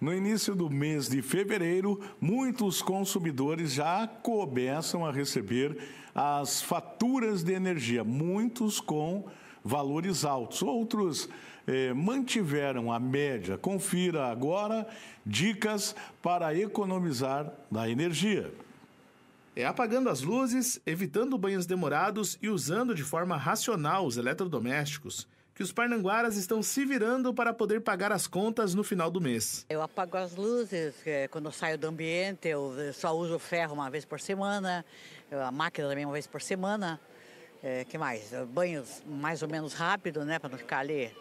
No início do mês de fevereiro, muitos consumidores já começam a receber as faturas de energia, muitos com valores altos. Outros eh, mantiveram a média. Confira agora dicas para economizar na energia. É apagando as luzes, evitando banhos demorados e usando de forma racional os eletrodomésticos que os parnanguaras estão se virando para poder pagar as contas no final do mês. Eu apago as luzes é, quando eu saio do ambiente, eu eh, só uso ferro uma vez por semana, a máquina também uma vez por semana. É, que mais? Banhos mais ou menos rápido, né, para não ficar ali.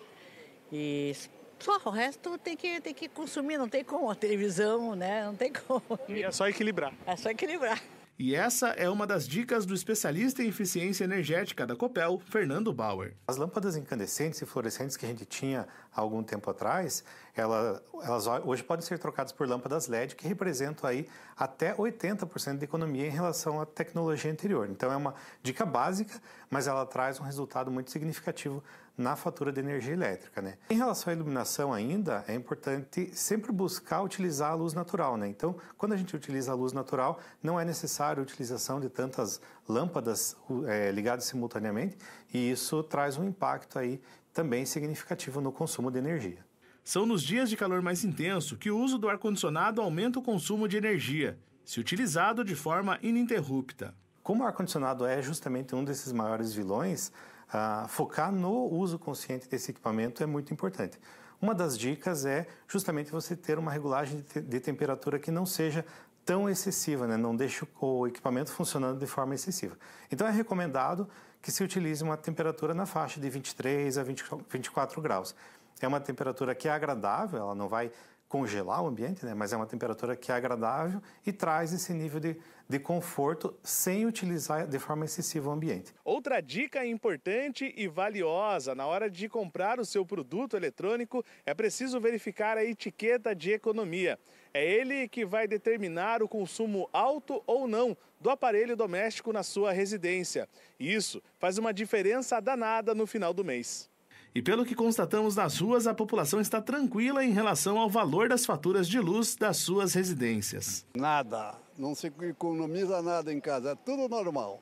E só o resto tem que, tem que consumir, não tem como. A televisão, né? Não tem como. E é só equilibrar. É só equilibrar. E essa é uma das dicas do especialista em eficiência energética da Copel, Fernando Bauer. As lâmpadas incandescentes e fluorescentes que a gente tinha há algum tempo atrás, elas, elas hoje podem ser trocadas por lâmpadas LED, que representam aí até 80% de economia em relação à tecnologia anterior. Então é uma dica básica, mas ela traz um resultado muito significativo na fatura de energia elétrica, né? Em relação à iluminação ainda, é importante sempre buscar utilizar a luz natural, né? Então, quando a gente utiliza a luz natural, não é necessário a utilização de tantas lâmpadas é, ligadas simultaneamente e isso traz um impacto aí também significativo no consumo de energia. São nos dias de calor mais intenso que o uso do ar-condicionado aumenta o consumo de energia, se utilizado de forma ininterrupta. Como o ar-condicionado é justamente um desses maiores vilões, ah, focar no uso consciente desse equipamento é muito importante. Uma das dicas é justamente você ter uma regulagem de temperatura que não seja tão excessiva, né? não deixe o equipamento funcionando de forma excessiva. Então é recomendado que se utilize uma temperatura na faixa de 23 a 20, 24 graus. É uma temperatura que é agradável, ela não vai congelar o ambiente, né? mas é uma temperatura que é agradável e traz esse nível de, de conforto sem utilizar de forma excessiva o ambiente. Outra dica importante e valiosa na hora de comprar o seu produto eletrônico é preciso verificar a etiqueta de economia. É ele que vai determinar o consumo alto ou não do aparelho doméstico na sua residência. Isso faz uma diferença danada no final do mês. E pelo que constatamos nas ruas, a população está tranquila em relação ao valor das faturas de luz das suas residências. Nada, não se economiza nada em casa, é tudo normal.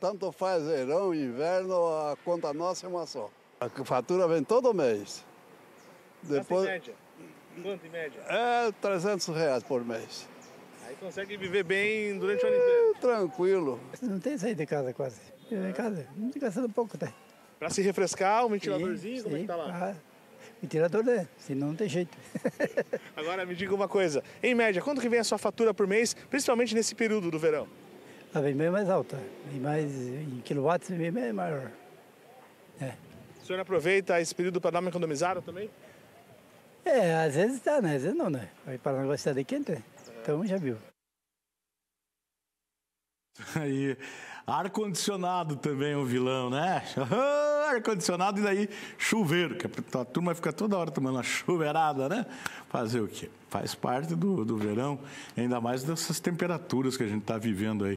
Tanto faz verão, inverno, a conta nossa é uma só. A fatura vem todo mês. Depois... Em média? Quanto em média? É 300 reais por mês. Aí consegue viver bem durante o ano inteiro? É, tranquilo. Não tem saído de casa quase. Viver em casa, de casa pouco tem. Né? Para se refrescar, um ventiladorzinho, sim, como sim, é que tá lá? Ah, ventilador, né? Senão não tem jeito. Agora me diga uma coisa, em média, quanto que vem a sua fatura por mês, principalmente nesse período do verão? Ela ah, vem bem mais alta, vem mais em quilowatts, vem bem maior. É. O senhor aproveita esse período para dar uma economizada também? É, às vezes tá, né? Às vezes não, né? Aí para não gostar de quente, é. então já viu. Aí, ar-condicionado também é um vilão, né? ar-condicionado e daí chuveiro, que é a turma fica toda hora tomando uma chuveirada, né? Fazer o quê? Faz parte do, do verão, ainda mais dessas temperaturas que a gente está vivendo aí.